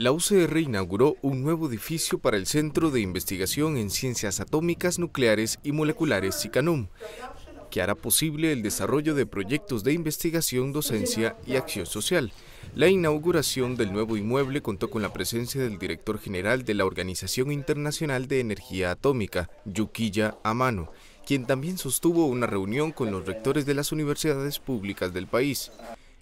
La UCR inauguró un nuevo edificio para el Centro de Investigación en Ciencias Atómicas, Nucleares y Moleculares SICANUM, que hará posible el desarrollo de proyectos de investigación, docencia y acción social. La inauguración del nuevo inmueble contó con la presencia del director general de la Organización Internacional de Energía Atómica, Yukiya Amano, quien también sostuvo una reunión con los rectores de las universidades públicas del país.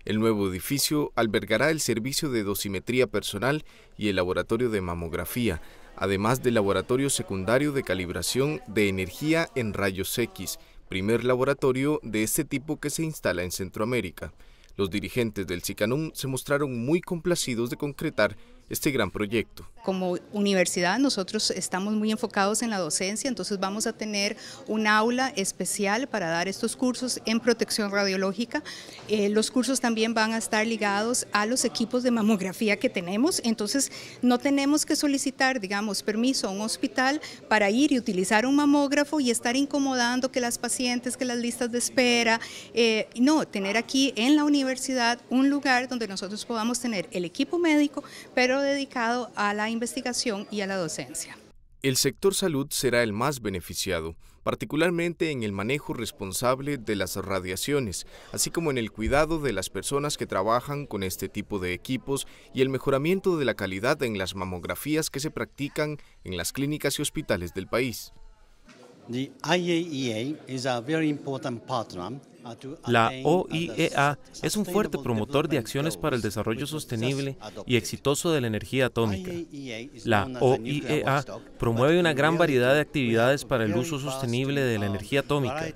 El nuevo edificio albergará el servicio de dosimetría personal y el laboratorio de mamografía, además del laboratorio secundario de calibración de energía en rayos X, primer laboratorio de este tipo que se instala en Centroamérica. Los dirigentes del SICANUM se mostraron muy complacidos de concretar este gran proyecto? Como universidad nosotros estamos muy enfocados en la docencia, entonces vamos a tener un aula especial para dar estos cursos en protección radiológica. Eh, los cursos también van a estar ligados a los equipos de mamografía que tenemos, entonces no tenemos que solicitar, digamos, permiso a un hospital para ir y utilizar un mamógrafo y estar incomodando que las pacientes, que las listas de espera, eh, no, tener aquí en la universidad un lugar donde nosotros podamos tener el equipo médico, pero dedicado a la investigación y a la docencia. El sector salud será el más beneficiado, particularmente en el manejo responsable de las radiaciones, así como en el cuidado de las personas que trabajan con este tipo de equipos y el mejoramiento de la calidad en las mamografías que se practican en las clínicas y hospitales del país. IAEA e a very important la OIEA e es un fuerte promotor de acciones para el desarrollo sostenible y exitoso de la energía atómica. E la OIEA promueve una gran variedad de actividades para el uso sostenible de la um, energía atómica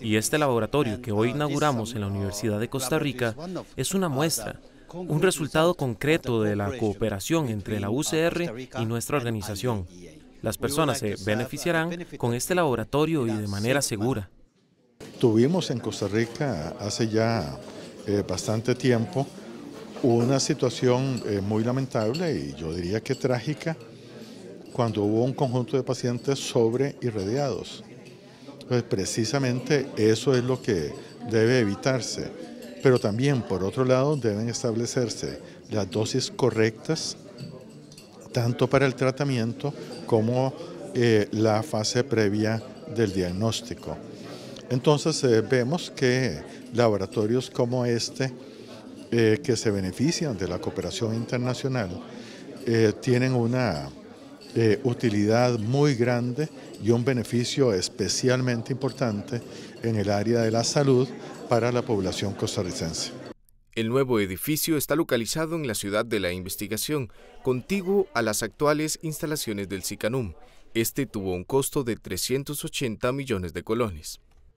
y este laboratorio que hoy uh, inauguramos en la um, Universidad de Costa Rica es una muestra un resultado concreto de la cooperación entre la UCR uh, y nuestra e organización. Las personas se beneficiarán con este laboratorio y de manera segura. Tuvimos en Costa Rica hace ya eh, bastante tiempo una situación eh, muy lamentable y yo diría que trágica cuando hubo un conjunto de pacientes sobre irradiados. Pues, precisamente eso es lo que debe evitarse. Pero también, por otro lado, deben establecerse las dosis correctas, tanto para el tratamiento como eh, la fase previa del diagnóstico. Entonces eh, vemos que laboratorios como este, eh, que se benefician de la cooperación internacional, eh, tienen una utilidad muy grande y un beneficio especialmente importante en el área de la salud para la población costarricense. El nuevo edificio está localizado en la ciudad de la investigación, contiguo a las actuales instalaciones del SICANUM. Este tuvo un costo de 380 millones de colones.